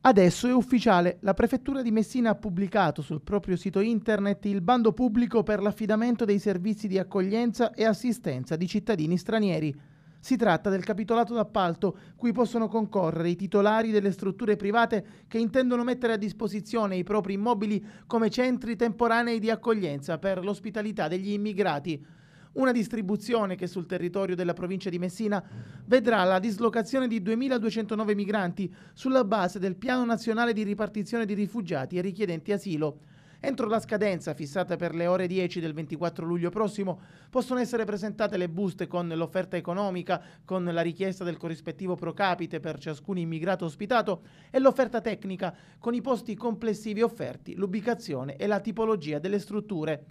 Adesso è ufficiale, la Prefettura di Messina ha pubblicato sul proprio sito internet il bando pubblico per l'affidamento dei servizi di accoglienza e assistenza di cittadini stranieri. Si tratta del capitolato d'appalto cui possono concorrere i titolari delle strutture private che intendono mettere a disposizione i propri immobili come centri temporanei di accoglienza per l'ospitalità degli immigrati una distribuzione che sul territorio della provincia di Messina vedrà la dislocazione di 2.209 migranti sulla base del Piano Nazionale di ripartizione di rifugiati e richiedenti asilo. Entro la scadenza fissata per le ore 10 del 24 luglio prossimo possono essere presentate le buste con l'offerta economica, con la richiesta del corrispettivo pro capite per ciascun immigrato ospitato e l'offerta tecnica con i posti complessivi offerti, l'ubicazione e la tipologia delle strutture.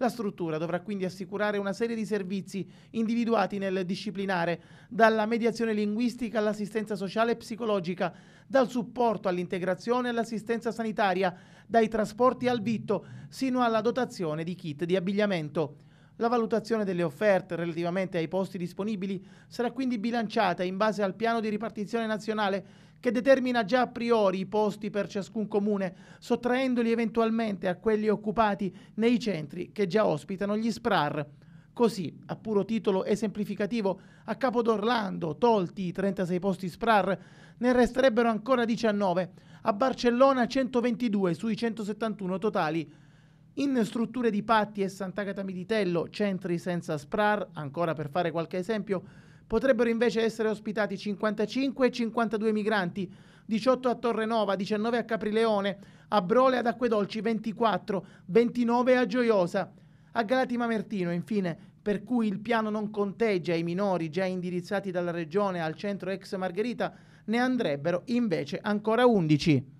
La struttura dovrà quindi assicurare una serie di servizi individuati nel disciplinare, dalla mediazione linguistica all'assistenza sociale e psicologica, dal supporto all'integrazione all'assistenza sanitaria, dai trasporti al vitto, sino alla dotazione di kit di abbigliamento. La valutazione delle offerte relativamente ai posti disponibili sarà quindi bilanciata in base al piano di ripartizione nazionale che determina già a priori i posti per ciascun comune, sottraendoli eventualmente a quelli occupati nei centri che già ospitano gli SPRAR. Così, a puro titolo esemplificativo, a Capodorlando, tolti i 36 posti SPRAR, ne resterebbero ancora 19, a Barcellona 122 sui 171 totali, in strutture di Patti e Sant'Agata Militello, centri senza SPRAR, ancora per fare qualche esempio, potrebbero invece essere ospitati 55 e 52 migranti, 18 a Torrenova, 19 a Caprileone, a Brole ad Acquedolci 24, 29 a Gioiosa. A Galatima Mertino, infine, per cui il piano non conteggia i minori già indirizzati dalla regione al centro ex Margherita, ne andrebbero invece ancora 11.